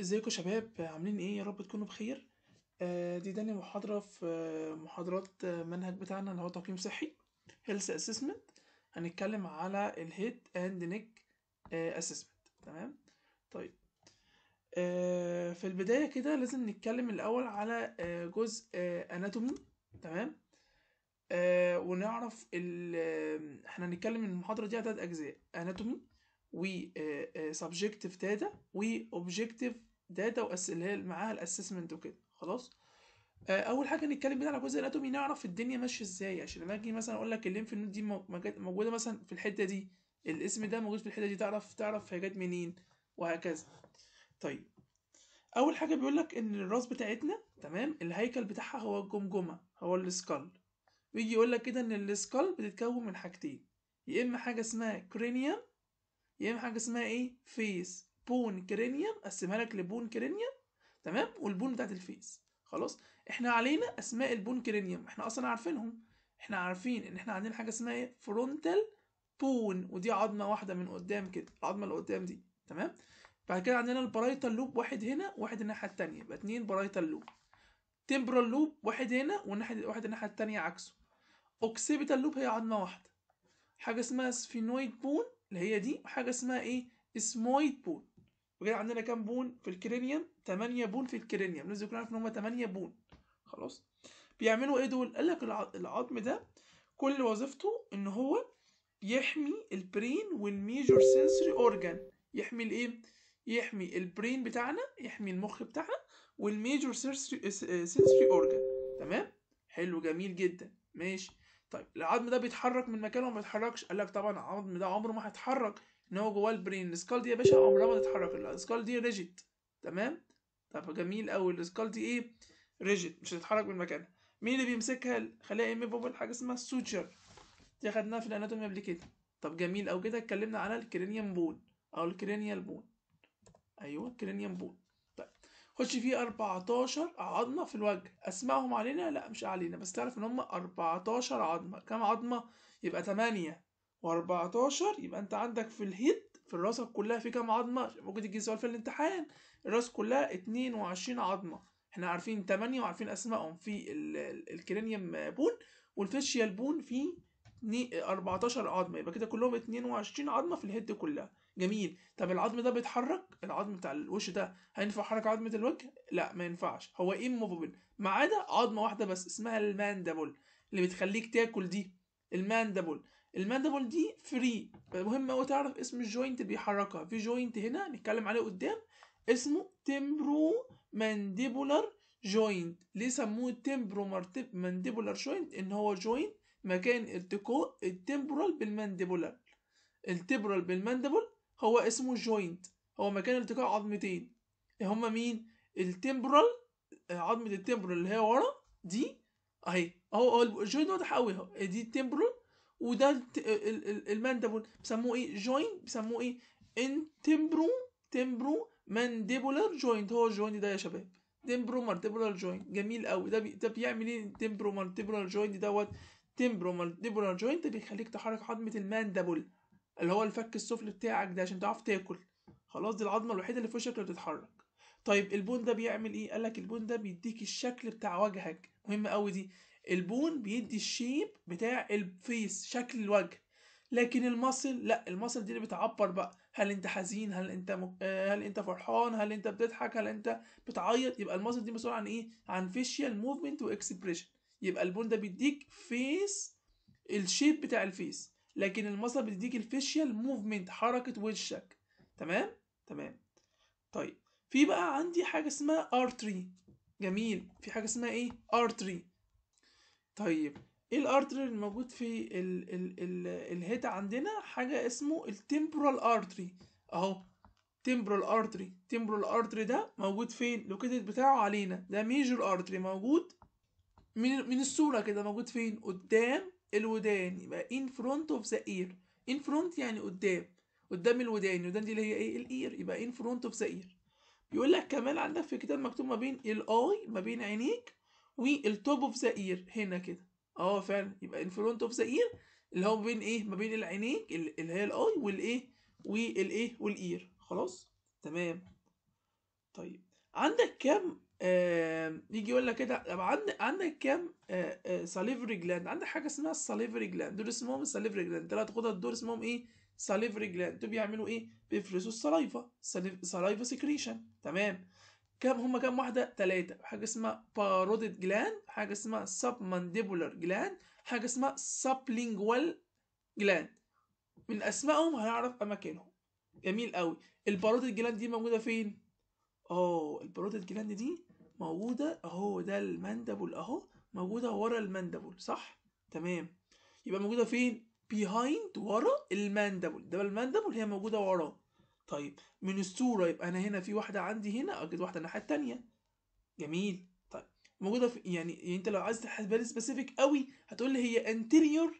ازيكم شباب عاملين ايه يا رب تكونوا بخير آه، دي تاني محاضرة في آه، محاضرات آه، منهج بتاعنا اللي هو تقييم صحي هيلث اسسمنت هنتكلم على الهيد اند نيك اسسمنت تمام طيب في البداية كده لازم نتكلم الأول على جزء اناتومي تمام ونعرف ال احنا هنتكلم المحاضرة دي على تلات أجزاء اناتومي و سبجكتيف داتا واوبجكتيف داتا اللي هي معاها الاسسمنت وكده خلاص آه، اول حاجه نتكلم بقى على جزء الاتومي نعرف الدنيا ماشيه ازاي عشان لما اجي مثلا اقول لك الليمف نود دي موجوده مثلا في الحته دي الاسم ده موجود في الحته دي تعرف تعرف هي جت منين وهكذا طيب اول حاجه بيقول لك ان الراس بتاعتنا تمام الهيكل بتاعها هو الجمجمه هو السكال ويجي يقول لك كده ان السكال بتتكون من حاجتين يا اما حاجه اسمها كرينيوم يعمل حاجه اسمها ايه فيس بون كرينيوم قسمها لك لبون كرينيوم تمام والبون بتاعت الفيس خلاص احنا علينا اسماء البون كرينيوم احنا اصلا عارفينهم احنا عارفين ان احنا عندنا حاجه اسمها ايه فرونتال بون ودي عظمه واحده من قدام كده العظمه اللي قدام دي تمام بعد كده عندنا البرايتال لوب واحد هنا واحد الناحيه التانية يبقى اتنين برايتال لوب تمبرال لوب واحد هنا والناحيه واحد الناحيه التانية عكسه اوكسيبيتال لوب هي عظمه واحده حاجه اسمها سفينويد بون اللي هي دي وحاجه اسمها ايه اسمويد بون وكده عندنا كام بون في الكرينيوم 8 بون في الكرينيوم لازم نكون عارف ان هم 8 بون خلاص بيعملوا ايه دول قال لك العظم ده كل وظيفته ان هو يحمي البرين والميجور سنسوري اورجان يحمي الايه يحمي البرين بتاعنا يحمي المخ بتاعنا والميجور سنسوري اورجان تمام حلو جميل جدا ماشي طيب العظم ده بيتحرك من مكانه وما بيتحركش قال لك طبعا العظم ده عمره ما هيتحرك ان هو جواه البرين السكال دي يا باشا عمرها ما تتحرك السكال دي ريجيت تمام طب جميل قوي السكال دي ايه ريجيت مش هتتحرك من مكانها مين اللي بيمسكها خليها إيه؟ ايميفابل حاجه اسمها السوتشر دي خدناها في الاناتومي قبل كده طب جميل او كده اتكلمنا على الكرينيوم بون او الكرينيال بون ايوه الكرينيوم بون خش فيه 14 عظمه في الوجه اسمائهم علينا لا مش علينا بس تعرف ان هم 14 عظمه كام عظمه يبقى 8 و14 يبقى انت عندك في الهيد في الراس كلها في كام عظمه ممكن تيجي سؤال في الامتحان الراس كلها 22 عظمه احنا عارفين 8 وعارفين اسمائهم في الكرينيوم بون والفيشيال بون في 14 عظمه يبقى كده كلهم 22 عظمه في الهيد كلها جميل طب العظم ده بيتحرك العظم بتاع الوش ده هينفع حركة عظمه الوجه لا ما ينفعش هو immovable ما عدا عظمه واحده بس اسمها الماندبل اللي بتخليك تاكل دي الماندبل الماندبل دي فري مهم هو تعرف اسم الجوينت اللي بيحركها في جوينت هنا نتكلم عليه قدام اسمه تمبرو مانديبولار جوينت ليه سموه تمبرو مانديبولار جوينت ان هو جوينت مكان التقاء التمبرال بالمانديبولار التبرال بالمانديبول هو اسمه جوينت هو مكان التقاء عظمتين هما مين التمبرال عظمه التمبرال اللي هي ورا دي اهي اهو اهو الجوينت واضح قوي اهو دي التمبرال وده المانديبول بيسموه ايه جوينت بيسموه ايه انتمبرو تمبرو مانديبولار جوينت هو الجوينت ده يا شباب تمبرو مانديبولار جوينت جميل قوي ده بي... ده بيعمل ايه تمبرو مانديبولار جوينت دوت تمبرو مانديبولار جوينت ده بيخليك تحرك عظمه المانديبول اللي هو الفك السفلي بتاعك ده عشان تعرف تاكل خلاص دي العظمه الوحيده اللي في وشك اللي بتتحرك طيب البون ده بيعمل ايه قال لك البون ده بيديك الشكل بتاع وجهك مهم قوي دي البون بيدي الشيب بتاع الفيس شكل الوجه لكن المصل لا المصل دي اللي بتعبر بقى هل انت حزين هل انت م... هل انت فرحان هل انت بتضحك هل انت بتعيط يبقى المصل دي مسؤوله عن ايه عن فيشيال موفمنت واكسبريشن يبقى البون ده بيديك فيس الشيب بتاع الفيس لكن المسل بتديك الفيشيال موفمنت حركه وشك تمام تمام طيب في بقى عندي حاجه اسمها ارتري جميل في حاجه اسمها ايه ارتري طيب ايه الارتري اللي موجود في ال ال ال الهيت عندنا حاجه اسمه التمبرال ارتري اهو تمبرال ارتري تمبرال ارتري ده موجود فين لوكيتد بتاعه علينا ده ميجر ارتري موجود من من الصوره كده موجود فين قدام الودان يبقى in front of the ear in front يعني قدام قدام الودان الودان دي اللي هي ايه الاير يبقى in front of the ear بيقول لك كمان عندك في الكتاب مكتوب ما بين الاي ما بين عينيك والتوب اوف ذا اير هنا كده اه فعلا يبقى in front of the ear اللي هو بين ايه ما بين العينين اللي هي الاي والايه والايه والاير خلاص تمام طيب عندك كام يجي يقول لك كده إيه طب عندك عندك كام صليفري آه، جلاند آه، عندك حاجه اسمها الصليفري جلاند دول اسمهم الصليفري جلاند ثلاث غدد دول اسمهم ايه صليفري جلاند دول بيعملوا ايه بيفرزوا السلايفا صلايفه سكريشن تمام كام هما كام واحده ثلاثه حاجه اسمها بارودد جلاند حاجه اسمها سب مانديبولار جلاند حاجه اسمها سابلينجوال جلاند من اسمائهم هنعرف اماكنهم جميل قوي البارودد جلاند دي موجوده فين اه البرودت جلاند دي موجودة اهو ده المندبل اهو موجودة ورا المندبل صح؟ تمام يبقى موجودة فين؟ بيهايند ورا الماندبل ده الماندبل هي موجودة وراه طيب من الصورة يبقى أنا هنا في واحدة عندي هنا أكيد واحدة الناحية التانية جميل طيب موجودة في يعني أنت لو عايز تحسبها لي سبيسيفيك قوي هتقول لي هي anterior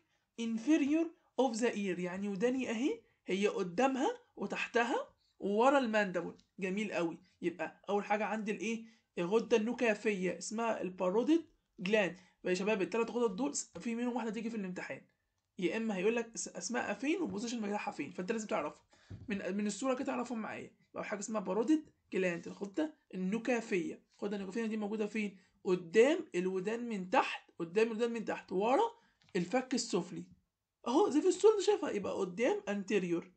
inferior of the ear يعني وداني أهي هي قدامها وتحتها وورا الماندبل جميل قوي يبقى اول حاجه عندي الايه الغده النكافيه اسمها البارودد جلاند يا شباب الثلاث غدد دول في منهم واحده تيجي في الامتحان يا اما هيقول لك اسمائها فين والبوزيشن بتاعها فين فانت لازم تعرفهم من من الصوره كده تعرفهم معايا لو حاجه اسمها بارودد جلاند الغده النكافيه الغده النكافيه دي موجوده فين قدام الودان من تحت قدام الودان من تحت ورا الفك السفلي اهو زي في الصوره اللي شايفها يبقى قدام انتيريور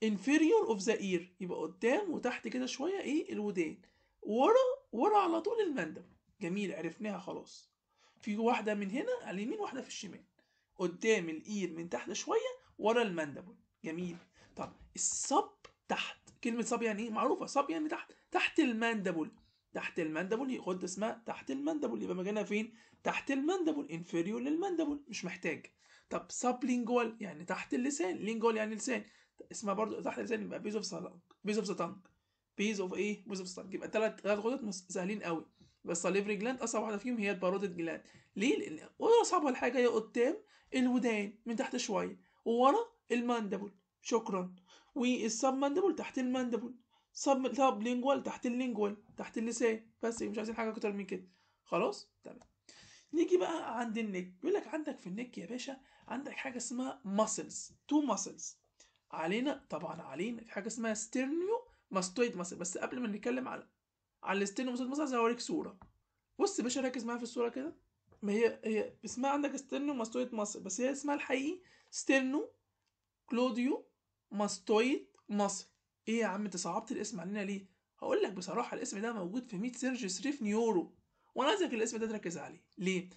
inferior of the ear يبقى قدام وتحت كده شويه ايه الودان ورا ورا على طول المندب جميل عرفناها خلاص في واحده من هنا على اليمين واحده في الشمال قدام الاير من تحت شويه ورا المندب جميل طب الصب تحت كلمه صب يعني ايه معروفه صب يعني تحت تحت المندبل تحت المندبل هي خد اسمها تحت المندبل يبقى مكانها فين تحت المندبل انفيريور للمندبل مش محتاج طب سب لينجوال يعني تحت اللسان لينجوال يعني لسان اسمها برضو تحت لسان إيه؟ يبقى بيز اوف سالانج بيز اوف ذا بيز اوف ايه بيز اوف سالانج يبقى ثلاث ثلاث غدد سهلين قوي بس الليفري جلاند اصعب واحده فيهم هي البارودد جلاند ليه لان ولا اصعب حاجه هي قدام الودان من تحت شويه وورا الماندبل شكرا والسب ماندبل تحت الماندبل سب طب لينجوال تحت اللينجوال تحت اللسان بس مش عايزين حاجه اكتر من كده خلاص تمام نيجي بقى عند النك بيقول لك عندك في النك يا باشا عندك حاجه اسمها ماسلز تو ماسلز علينا طبعا علينا في حاجه اسمها ستيرنيو ماستويد ماسل بس قبل ما نتكلم على على الستيرنيو ماستويد ماسل عايز اوريك صوره بص يا باشا ركز معايا في الصوره كده ما هي هي اسمها عندك ستيرنو ماستويد ماسل بس هي اسمها الحقيقي ستيرنو كلوديو ماستويد ماسل ايه يا عم انت صعبت الاسم علينا ليه هقول لك بصراحه الاسم ده موجود في 100 سيرج سريف نيورو وانا عايزك الاسم ده تركز عليه ليه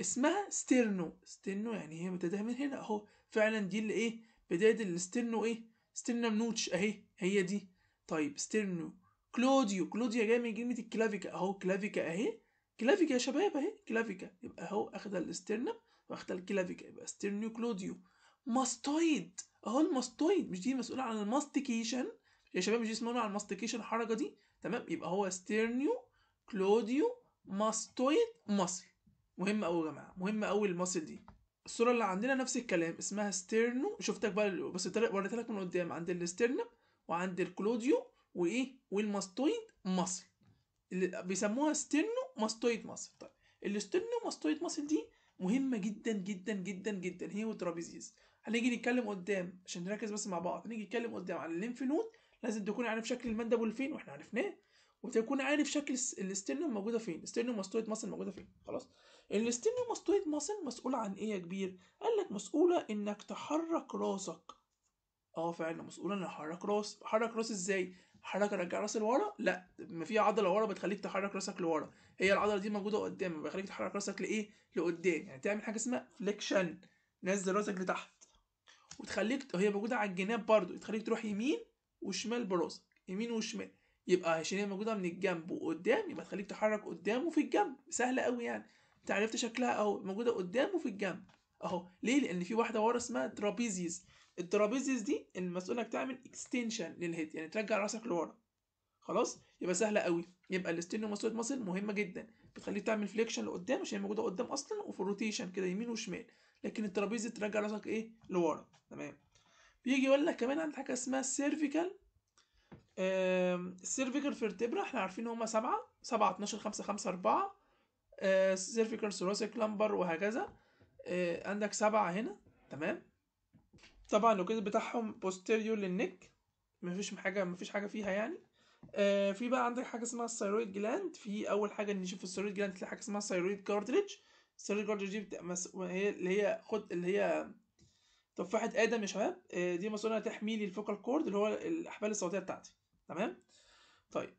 اسمها ستيرنو ستيرنو يعني هي بتبدا من هنا اهو فعلا دي اللي ايه بداية الستيرنو ايه ستيرنا منوتش اهي هي دي طيب ستيرنو كلوديو كلوديا جايه من كلمه الكلافيكا اهو كلافيكا اهي كلافيكا يا شباب اهي كلافيكا يبقى اهو اخد الاسترنا واخد الكلافيكا يبقى ستيرنيو كلوديو ماستويد اهو الماستويد مش دي مسؤوله عن الماستيكيشن يا شباب مش دي اسمها عن الماستيكيشن الحركه دي تمام يبقى هو ستيرنيو كلوديو ماستويد مصل مهم قوي يا جماعه مهم قوي المصل دي الصوره اللي عندنا نفس الكلام اسمها ستيرنو شفتك بقى بس وريتها لك من قدام عند الاسترنم وعند الكلوديو وايه والماستويد مصل اللي بيسموها ستيرنو ماستويد مصل طيب الاسترنو ماستويد مصل دي مهمه جدا جدا جدا جدا هي وترابيزيز هنيجي نتكلم قدام عشان نركز بس مع بعض هنيجي نتكلم قدام عن الليمف نود لازم تكون عارف شكل المندبل فين واحنا عرفناه وتكون عارف شكل الاسترنم موجوده فين الاسترنم ماستويد مصل موجوده فين خلاص الستيمولوس تويد ماسل مسؤول عن ايه يا كبير؟ قال لك مسؤولة انك تحرك راسك اه فعلا مسؤولة اني احرك راس احرك راس ازاي؟ احرك ارجع راسي لورا؟ لا ما في عضلة ورا بتخليك تحرك راسك لورا هي العضلة دي موجودة قدام بتخليك تحرك راسك لايه؟ لقدام يعني تعمل حاجة اسمها فليكشن نزل راسك لتحت وتخليك هي موجودة على الجناب برضو تخليك تروح يمين وشمال براسك يمين وشمال يبقى عشان هي موجودة من الجنب وقدام يبقى تخليك تحرك قدام وفي الجنب سهلة قوي يعني انت عرفت شكلها اهو موجوده قدامه في الجنب اهو ليه لان في واحده ورا اسمها ترابيزيز الترابيزيز دي انك تعمل اكستنشن للهيد يعني ترجع راسك لورا خلاص يبقى سهله قوي يبقى الاستينو ماسويد ماسل مهمه جدا بتخليك تعمل فليكشن لقدام عشان هي موجوده قدام اصلا وفي الروتيشن كده يمين وشمال لكن الترابيزي ترجع راسك ايه لورا تمام بيجي يقول لك كمان عندك حاجه اسمها سيرفيكال السيرفيكال فيرتبرا احنا عارفين هما سبعة سبعة 12 خمسة خمسة أربعة سيرفيكال ثوراسيك لامبر وهكذا آه، عندك سبعة هنا تمام طبعا اللوكيت بتاعهم بوستيريور للنك مفيش حاجة مفيش حاجة فيها يعني آه في بقى عندك حاجه اسمها الثيرويد جلاند في اول حاجه نشوف الثيرويد جلاند تلاقي حاجه اسمها الثيرويد كارتريج الثيرويد كارتريج دي مس... هي اللي هي خد اللي هي تفاحه ادم يا شباب آه دي مسؤوله تحميلي الفوكال كورد اللي هو الاحبال الصوتيه بتاعتي تمام طيب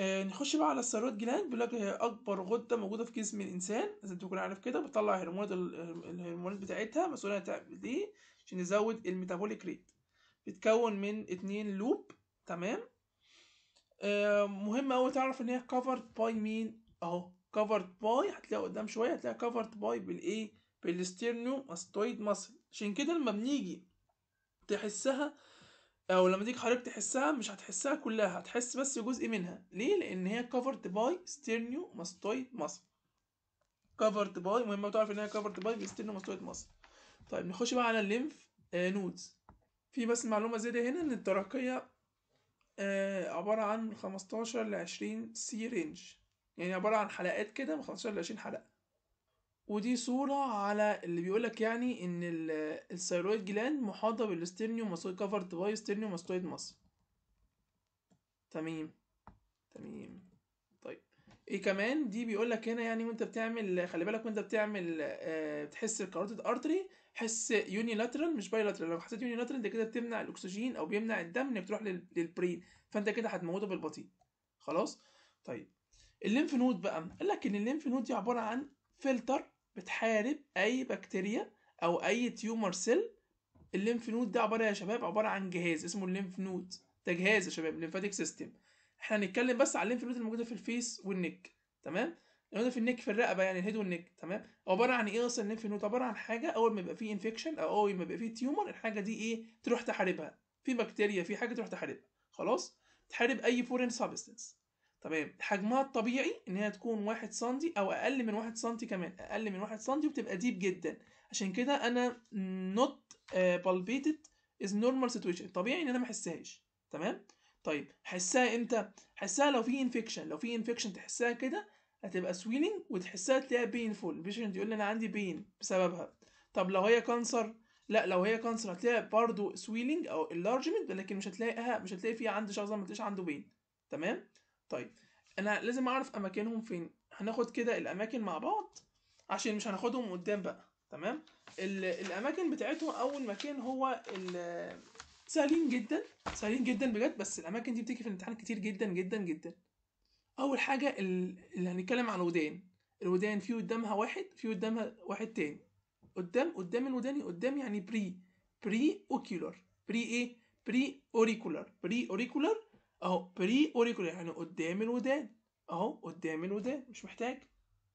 آه، نخش بقى على الثيرويد جلاند بيقول لك هي اكبر غده موجوده في جسم الانسان لازم تكون عارف كده بتطلع هرمونات الهرمونات بتاعتها مسؤوله دي عشان نزود الميتابوليك ريت بتكون من اتنين لوب تمام آه، مهم اوي تعرف ان هي كفرد باي مين اهو كفرد باي هتلاقي قدام شويه هتلاقي كفرد باي بالايه بالستيرنو استويد ماسل عشان كده لما بنيجي تحسها او لما تيجي حضرتك تحسها مش هتحسها كلها هتحس بس جزء منها ليه لان هي كفرت باي ستيرنيو ماستويد ماسل كفرت باي مهم تعرف ان هي كفرت باي ستيرنيو ماستويد ماسل طيب نخش بقى على الليمف آه نودز في بس معلومه زياده هنا ان الترقيه آه عباره عن 15 ل 20 سي رينج يعني عباره عن حلقات كده من 15 ل 20 حلقه ودي صورة على اللي بيقولك يعني إن الثيرويد جلاند محاطة بالستيرنيوم ماسويد كفرت باي ستيرنيوم ماسويد مصر تمام تمام طيب ايه كمان دي بيقولك هنا يعني وانت بتعمل خلي بالك وانت بتعمل آه بتحس الكاروتيد ارتري حس لاترال مش باي لاترال لو حسيت يوني لاترال ده كده بتمنع الاكسجين او بيمنع الدم انك تروح للبرين فانت كده هتموته بالبطيء خلاص طيب الليمف نود بقى قال لك ان الليمف نود دي عباره عن فلتر بتحارب اي بكتيريا او اي تيومر سيل الليمف نود ده عباره يا شباب عباره عن جهاز اسمه الليمف نود ده جهاز يا شباب الليمفاتيك سيستم احنا هنتكلم بس على الليمف نود الموجوده في الفيس والنك تمام الموجوده في النك في الرقبه يعني الهيد والنك تمام عباره عن ايه اصلا الليمف نود عباره عن حاجه اول ما يبقى فيه انفكشن او اول ما يبقى فيه تيومر الحاجه دي ايه تروح تحاربها في بكتيريا في حاجه تروح تحاربها خلاص تحارب اي فورين سابستنس تمام حجمها الطبيعي ان هي تكون 1 سنتي او اقل من 1 سنتي كمان اقل من 1 سنتي وبتبقى ديب جدا عشان كده انا not آه، palpated is normal situation طبيعي ان انا ما احسهاش تمام طيب حسها امتى حسها لو في انفكشن لو في انفكشن تحسها كده هتبقى سويلينج وتحسها تلاقيها بينفول البيشنت يقول لي انا عندي بين بسببها طب لو هي كانسر لا لو هي كانسر هتلاقي برضه سويلينج او انلارجمنت لكن مش هتلاقيها مش هتلاقي فيها عند شخص ما تلاقيش عنده بين تمام طيب انا لازم اعرف اماكنهم فين هناخد كده الاماكن مع بعض عشان مش هناخدهم قدام بقى تمام الاماكن بتاعتهم اول مكان هو سهلين جدا سهلين جدا بجد بس الاماكن دي بتيجي في الامتحان كتير جدا جدا جدا اول حاجه اللي هنتكلم عن الودان الودان في قدامها واحد في قدامها واحد تاني قدام قدام الودان قدام يعني بري بري اوكيولار بري ايه بري اوريكولار بري اوريكولار اهو بري اوريكولار يعني قدام الودان اهو قدام الودان مش محتاج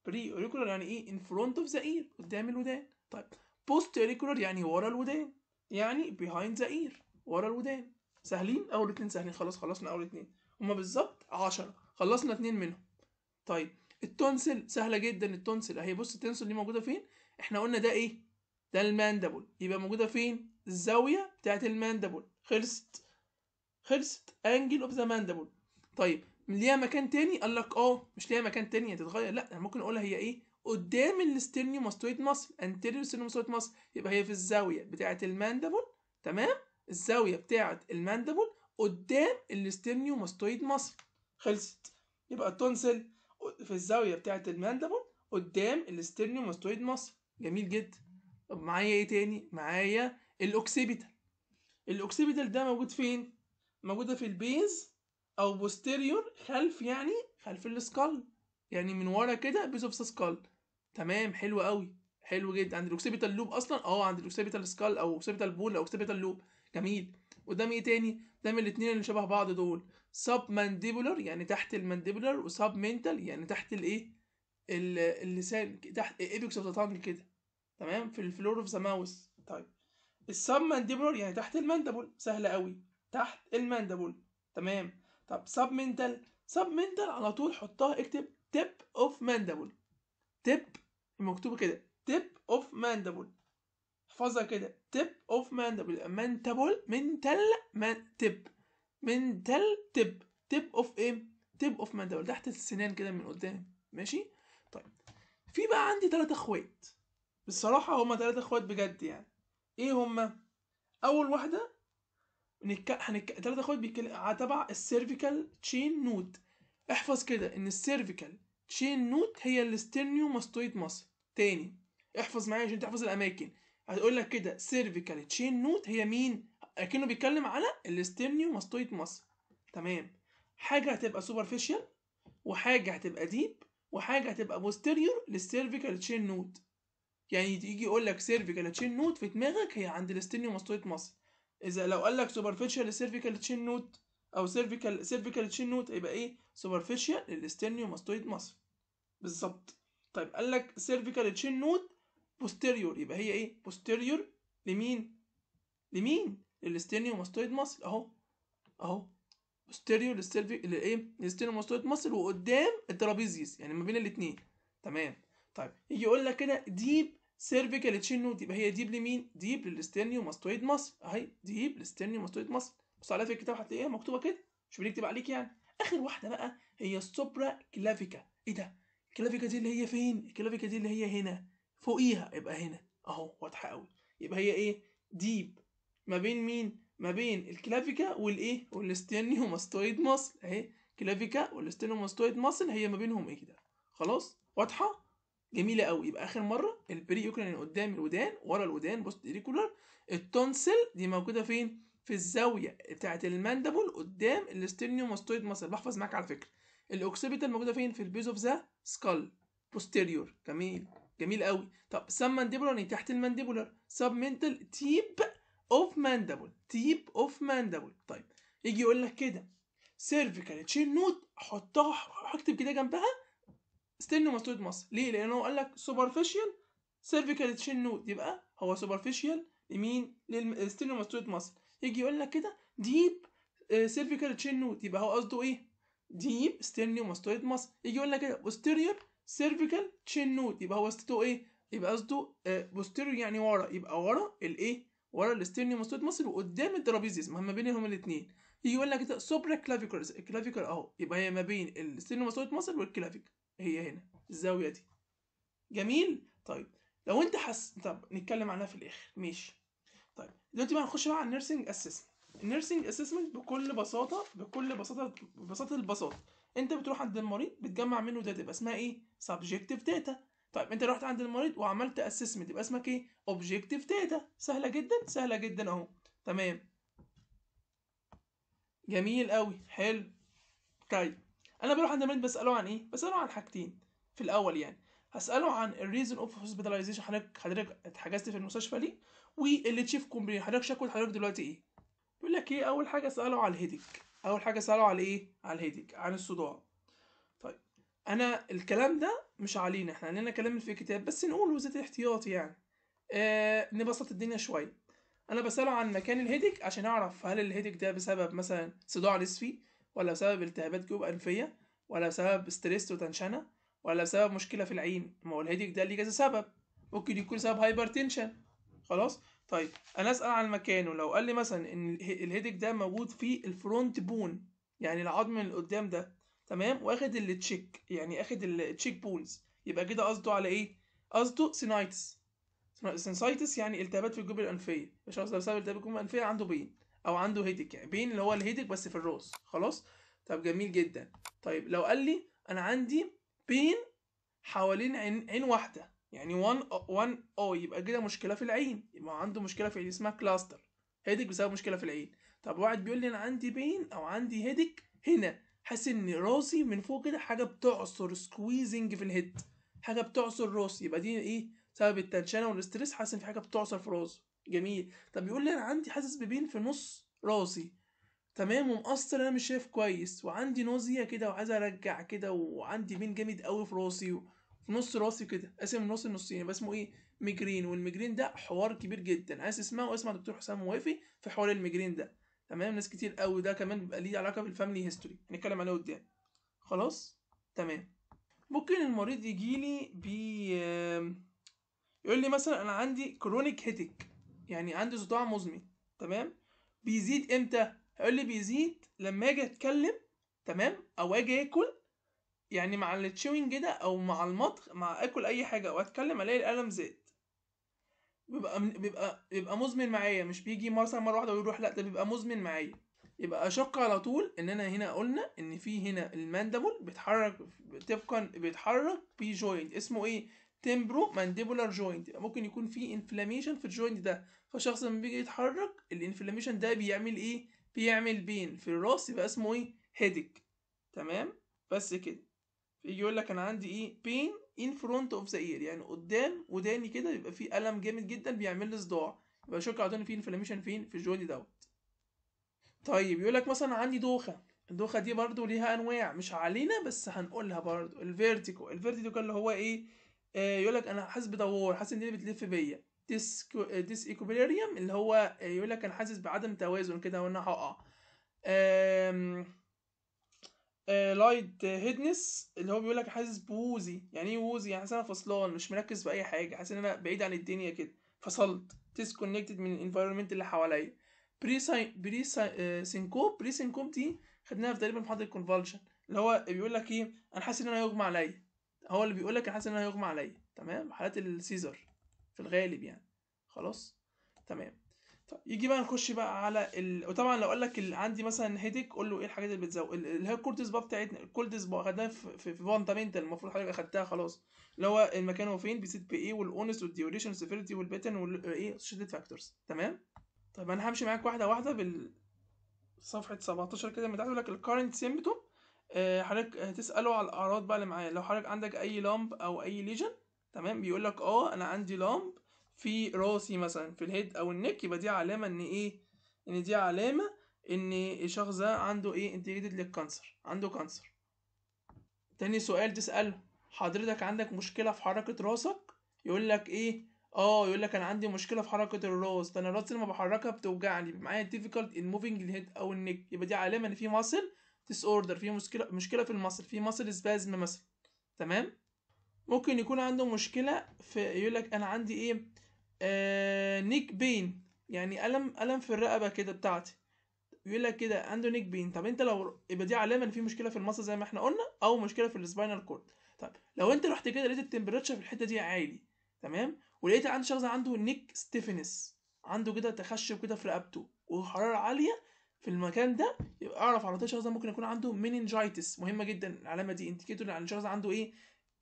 بري اوريكولار يعني ايه ان فرونت اوف ذا اير قدام الودان طيب بوست اوريكولار يعني ورا الودان يعني بيهايند ذا اير ورا الودان سهلين اول اتنين سهلين خلاص خلصنا اول اتنين هما بالظبط 10 خلصنا اتنين منهم طيب التونسل سهله جدا التونسل اهي بص التونسل دي موجوده فين احنا قلنا ده ايه ده الماندبل يبقى موجوده فين الزاويه بتاعه الماندبل خلصت خلصت انجل اوف ذا ماندبل طيب ليها مكان تاني قال لك اه مش ليها مكان تاني هتتغير لا انا ممكن اقولها هي ايه قدام الاسترنيو ماستويد ماسل انتيريور استرنيو ماستويد ماسل يبقى هي في الزاويه بتاعه الماندبل تمام الزاويه بتاعه الماندبل قدام الاسترنيو ماستويد ماسل خلصت يبقى التونسل في الزاويه بتاعه الماندبل قدام الاسترنيو ماستويد ماسل جميل جدا طب معايا ايه تاني معايا الاوكسيبيتال الاوكسيبيتال ده موجود فين موجوده في البيز او بوستيريور خلف يعني خلف السكال يعني من ورا كده بيز اوف سكال تمام حلو قوي حلو جدا عند الاوكسيبيتال لوب اصلا اه عند الاوكسيبيتال سكال او اوكسيبيتال بول او اوكسيبيتال لوب جميل قدام ايه تاني قدام الاثنين اللي شبه بعض دول سب مانديبولر يعني تحت المانديبولر وسب منتال يعني تحت الايه اللسان تحت ايبكس اوف ذا كده تمام في الفلور اوف ذا ماوس طيب السب مانديبولر يعني تحت المانديبول سهله قوي تحت الماندبول تمام طب سب منتال سب منتال على طول حطها اكتب تيب اوف ماندبول تيب مكتوبه كده تيب اوف ماندبول احفظها كده تيب اوف ماندبول منتبول منتال مان تيب منتال تيب تيب اوف ايه تيب اوف ماندبول تحت السنان كده من قدام ماشي طيب في بقى عندي تلات اخوات بالصراحه هما تلات اخوات بجد يعني ايه هما اول واحده نك... هنك... تلات اخوات بيتكلم تبع السيرفيكال تشين نود احفظ كده ان السيرفيكال تشين نود هي الاسترنيو ماستويد مصر تاني احفظ معايا عشان تحفظ الاماكن هتقول لك كده سيرفيكال تشين نود هي مين اكنه بيتكلم على الاسترنيو ماستويد مصر تمام حاجه هتبقى سوبرفيشال وحاجه هتبقى ديب وحاجه هتبقى بوستيريور للسيرفيكال تشين نود يعني يجي يقول لك سيرفيكال تشين نود في دماغك هي عند الاسترنيو ماستويد مصر اذا لو قال لك سوبرفيشال سيرفيكال تشين نوت او سيرفيكال سيرفيكال تشين نوت يبقى ايه سوبرفيشال الاسترنيو ماستويد مصر بالظبط طيب قال لك سيرفيكال تشين نوت بوستيريور يبقى هي ايه بوستيريور لمين لمين الاسترنيو ماستويد مصر اهو اهو بوستيريور للسيرفي الايه الاسترنيو ماستويد مصر وقدام الترابيزيس يعني ما بين الاثنين تمام طيب يجي يقول لك كده ديب سيرفيكال تشين نود يبقى هي ديب لمين؟ ديب للاسترنيو ماستويد مصر اهي ديب للاسترنيو ماستويد مصر بص عليها في الكتاب هتلاقيها مكتوبه كده مش بنكتب عليك يعني اخر واحده بقى هي السوبرا كلافيكا ايه ده؟ الكلافيكا دي اللي هي فين؟ الكلافيكا دي اللي هي هنا فوقيها يبقى هنا اهو واضحه قوي يبقى هي ايه؟ ديب ما بين مين؟ ما بين الكلافيكا والايه؟ والاسترنيو ماستويد مصر اهي كلافيكا والاسترنيو ماستويد مصر هي ما بينهم ايه كده خلاص؟ واضحه؟ جميله قوي يبقى اخر مره البري يوكلين قدام الودان ورا الودان بوست ايريكولار التونسل دي موجوده فين في الزاويه بتاعه الماندبل قدام ماستويد مصر بحفظ معاك على فكره الاوكسيبيتال موجوده فين في البيز اوف ذا سكال بوستيريور جميل جميل قوي طب سب مانديبولار يعني تحت المانديبولار سب منتال تيب اوف ماندبل تيب اوف ماندبل طيب يجي يقول لك كده سيرفيكال تشين نوت حطها اكتب كده جنبها ستيل ماسوره مصر ليه لان هو قال لك سوبرفيشال سيرفيكال نود يبقى هو سوبرفيشال لمين للستينو ماسوره مصر يجي يقول لك كده ديب سيرفيكال نود يبقى هو قصده ايه ديب ستيرنيو ماسوره مصر يجي يقول لك كده بوستيرير سيرفيكال نود يبقى هو قصده ايه يبقى قصده بوستيرير آه، يعني ورا يبقى ورا الايه ورا الاستيرنيو ماسوره مصر وقدام الترابيزيس ما بينهم الاثنين يجي يقول لك كده سوبرا كلافيكولز الكلافيكل اهو يبقى هي ما بين الاستيرنيو ماسوره مصر والكلافيكل هي هنا الزاوية دي جميل طيب لو انت حس طب نتكلم عنها في الاخر ماشي طيب دلوقتي بقى هنخش بقى على النيرسينج اسسمنت النيرسينج اسسمنت بكل بساطه بكل بساطه ببساطه البساطه انت بتروح عند المريض بتجمع منه داتا يبقى اسمها ايه سبجكتيف داتا طيب انت رحت عند المريض وعملت اسسمنت يبقى اسمك ايه اوبجكتيف داتا سهله جدا سهله جدا اهو تمام جميل قوي حلو طيب انا بروح عند المريض بساله عن ايه بساله عن حاجتين في الاول يعني هساله عن الريزن اوف هوسبيتاليزيشن حضرتك حضرتك اتحجزت في المستشفى ليه تشيف كومبلين حضرتك شكوى حضرتك دلوقتي ايه بيقول لك ايه اول حاجه اساله على الهيدك اول حاجه اساله على ايه على الهيدك عن الصداع طيب انا الكلام ده مش علينا احنا علينا كلام في الكتاب بس نقوله زيت احتياطي يعني آه نبسط الدنيا شويه انا بساله عن مكان الهيدك عشان اعرف هل الهيدك ده بسبب مثلا صداع نصفي ولا بسبب التهابات جيوب أنفية ولا بسبب ستريس وتنشنة ولا بسبب مشكلة في العين ما هو الهيديك ده ليه كذا سبب ممكن يكون سبب هايبرتنشن خلاص طيب انا اسال عن مكانه لو قال لي مثلا ان الهيديك ده موجود في الفرونت بون يعني العظم اللي قدام ده تمام واخد التشيك يعني اخد التشيك بونز يبقى كده قصده على ايه قصده سينايتس سينايتس يعني التهابات في الجيوب الانفيه مش ده بسبب التهابات الجيوب الانفيه عنده بين او عنده هيدك يعني بين اللي هو الهيدك بس في الروز خلاص طب جميل جدا طيب لو قال لي انا عندي بين حوالين عين عين واحده يعني 1 1 او يبقى كده مشكله في العين يبقى عنده مشكله في العين اسمها كلاستر هيدك بسبب مشكله في العين طب واحد بيقول لي انا عندي بين او عندي هيدك هنا حاسس ان راسي من فوق كده حاجه بتعصر سكويزنج في الهيد حاجه بتعصر راسي يبقى دي ايه سبب التنشنه والستريس حاسس ان في حاجه بتعصر في راسي جميل طب يقول لي انا عندي حاسس ببين في نص راسي تمام ومقصر انا مش شايف كويس وعندي نوزيه كده وعايز ارجع كده وعندي بين جامد قوي في راسي في نص راسي كده قاسم نص النصين يبقى اسمه ايه ميجرين والميجرين ده حوار كبير جدا عايز اسمعه واسمع دكتور حسام موافي في حوار الميجرين ده تمام ناس كتير قوي ده كمان بيبقى ليه علاقه بالفاميلي هيستوري هنتكلم عليه قدام خلاص تمام ممكن المريض يجي لي بي... يقول لي مثلا انا عندي كرونيك هيتك يعني عندي صداع مزمن تمام بيزيد امتى هيقول لي بيزيد لما اجي اتكلم تمام او اجي اكل يعني مع التشوينج كده او مع المطخ مع اكل اي حاجه او اتكلم الاقي الالم زاد بيبقى بيبقى بيبقى مزمن معايا مش بيجي مثلا مره واحده ويروح لا ده بيبقى مزمن معايا يبقى اشق على طول ان انا هنا قلنا ان في هنا الماندبل بيتحرك طبقا بيتحرك بي جوينت اسمه ايه تمبرو مانديبولار جوينت يبقى ممكن يكون في انفلاميشن في الجوينت ده فالشخص لما بيجي يتحرك الانفلاميشن ده بيعمل ايه بيعمل بين في الراس يبقى اسمه ايه هيديك تمام بس كده يجي يقول لك انا عندي ايه بين ان فرونت اوف ذا اير يعني قدام وداني كده بيبقى في الم جامد جدا بيعمل لي صداع يبقى شك على في انفلاميشن فين في الجوينت دوت طيب يقول لك مثلا عندي دوخه الدوخه دي برضو ليها انواع مش علينا بس هنقولها برضو الفيرتيكو الفيرتيكو اللي هو ايه آه، يقول لك انا حاسس بدوار حاسس ان هي بتلف بيا ديس كو... ايكوبيريم اللي هو آه، يقول لك انا حاسس بعدم توازن كده وان هقع لايت هيدنس آه، اللي هو بيقول لك حاسس بوزي يعني ايه ووزي يعني حاسس انا فصلان مش مركز في اي حاجه حاسس ان انا بعيد عن الدنيا كده فصلت ديسكونكتد من الانفايرمنت اللي حواليا بري ساي بري ساي... سينكوب بري سينكوب دي خدناها في تقريبا محاضره الكونفالشن اللي هو بيقول لك ايه انا حاسس ان انا يغمى عليا هو اللي بيقول لك حاسس ان انا هيغمى عليا تمام حالات السيزر في الغالب يعني خلاص تمام طب يجي بقى نخش بقى على ال... وطبعا لو قال لك ال... عندي مثلا هيديك قول له ايه الحاجات اللي بتزود اللي هي الكورتيز با بتاعتنا الكورتيز با خدناها في, في فاندامنتال المفروض حضرتك اخدتها خلاص اللي هو المكان هو فين بيزيد بي ايه والاونس والديوريشن والسيفيريتي والباترن والايه شدد فاكتورز تمام طب انا همشي معاك واحده واحده بال صفحه 17 كده من تحت يقول لك الكارنت سيمبتوم آه، حضرتك هتساله على الاعراض بقى اللي معايا لو حضرتك عندك اي لامب او اي ليجن تمام بيقول لك اه انا عندي لامب في راسي مثلا في الهيد او النك يبقى دي علامه ان ايه ان دي علامه ان الشخص ده عنده ايه انتجريتد للكانسر عنده كانسر تاني سؤال تساله حضرتك عندك مشكله في حركه راسك يقول لك ايه اه يقول لك انا عندي مشكله في حركه الراس ده انا راسي لما بحركها بتوجعني معايا difficult in moving الهيد او النك يبقى دي علامه ان في ماسل ديس اوردر في مشكله مشكله في المصل في مصل سبازم مثلا تمام ممكن يكون عنده مشكله في يقول لك انا عندي ايه آه نيك بين يعني الم الم في الرقبه كده بتاعتي يقول لك كده عنده نيك بين طب انت لو يبقى دي علامه ان في مشكله في المصل زي ما احنا قلنا او مشكله في السباينال كورد طب لو انت رحت كده لقيت التمبريتشر في الحته دي عالي تمام ولقيت عند شخص عنده نيك ستيفنس عنده كده تخشب كده في رقبته وحراره عاليه في المكان ده يبقى اعرف على طول الشخص ده ممكن يكون عنده مننجايتس مهمه جدا العلامه دي انديكيتور ان الشخص عنده ايه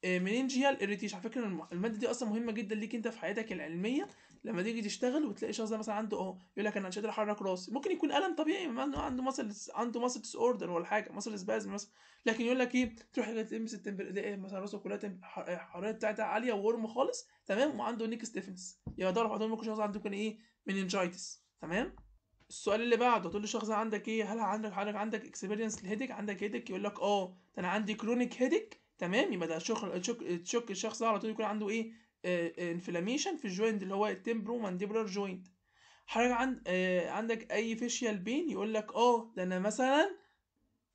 مننجيال آه، اريتيش على فكره الماده دي اصلا مهمه جدا ليك انت في حياتك العلميه لما تيجي تشتغل وتلاقي الشخص ده مثلا عنده اهو يقول لك انا مش قادر احرك راسي ممكن يكون الم طبيعي عنده مثلا عنده مسل ديس اوردر ولا حاجه مسل سبازم مثلا لكن يقول لك ايه تروح تلمس التمبر مثلا راسه كلها الحراره آه، بتاعتها عاليه وورم خالص تمام وعنده نيك ستيفنس يبقى ده على طول ممكن الشخص عنده كان ايه مننجايتس تمام السؤال اللي بعده تقول للشخص عندك ايه هل عندك حضرتك عندك اكسبيرينس للهيدك عندك هيدك يقول لك اه ده انا عندي كرونيك هيدك تمام يبقى ده شك تشك الشخص ده على طول يكون عنده ايه انفلاميشن آه، آه، في الجوينت اللي هو التمبرو مانديبولار جوينت حضرتك عند آه عندك اي فيشيال بين يقول لك اه ده انا مثلا